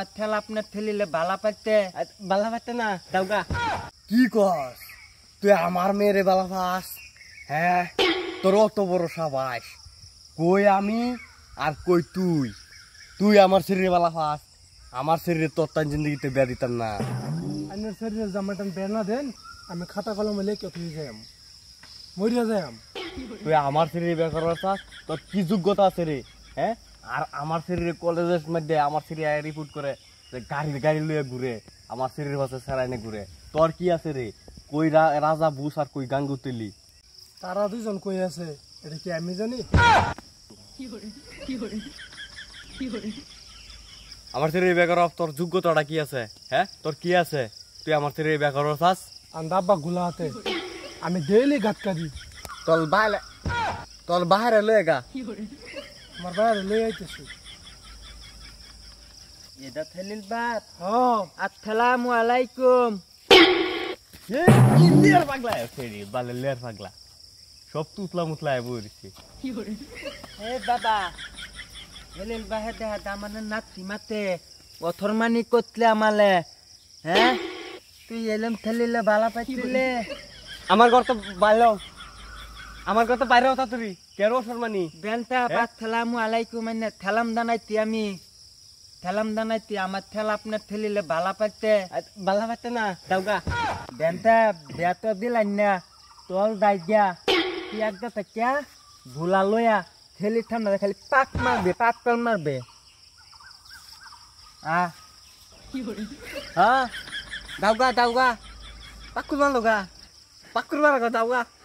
আমার ঠেলা আপনার ঠেলিলে বালা পাইতে বালা পাইতে না দাউগা কি কস তুই আমার মেয়েরে বালা পাস হ্যাঁ তোর অত বড় সাবাস কই আমি আর কই তুই তুই আমার শরীরে বালা পাস আমার শরীরে তোর তান জিন্দগিতে বেয়া দিতাম না আমার শরীরে জামাটান বেয়া না দেন আমি খাতা কলমে লেখে ফিরে যাই মরিয়া যাই তুই আমার শরীরে বেয়া করার চাস তোর কি যোগ্যতা আছে রে হ্যাঁ আর আমার শরীরে কলেজের মধ্যে আমার শরীরে রিপোর্ট করে যে গাড়ি গাড়ি লইয়া ঘুরে আমার শরীর ভাষা সেরাইনে ঘুরে তোর কি আছে রে কই রাজা বুস আর কই গাঙ্গু তেলি তারা দুজন কই আছে এটা কি আমি জানি আমার শরীরে বেকার তোর যোগ্যতাটা কি আছে হ্যাঁ তোর কি আছে তুই আমার শরীরে বেকার আস আন্দাব্বা গুলা হাতে আমি ডেইলি গাত কাটি তল বাইরে তল বাহারে লয়ে গা আমার বাইরে লই আইতেছি এটা থেলিল হ হ্যাঁ। আসসালামু আলাইকুম লেয়ার পাগলা ফেরি বালে লেয়ার পাগলা সব তুতলা মুতলা এ বাবা বাহে দেহা মানে নাতি মাতে কতলে আমালে হ্যাঁ তুই এলম থেলিলে বালা পাইছিলে আমার ঘর তো বাইরেও আমার ঘর তো তুই কেন শর্মানি বেনটা বা থেলামু আলাইকুম মানে থেলাম দানাইতি আমি থেলাম দানাইতি আমার থেলা আপনার ঠেলিলে বালা পাইতে বালা পাইতে না দাউগা বেনটা বেত দিলাই না তল দাই দিয়া তুই একটা তাকিয়া ভুলা লয়া ঠেলি ঠান্ডা খালি পাক মারবে পাক পাল মারবে আ হ্যাঁ দাউগা দাউগা পাকুর মারলোগা পাকুর মারা দাউগা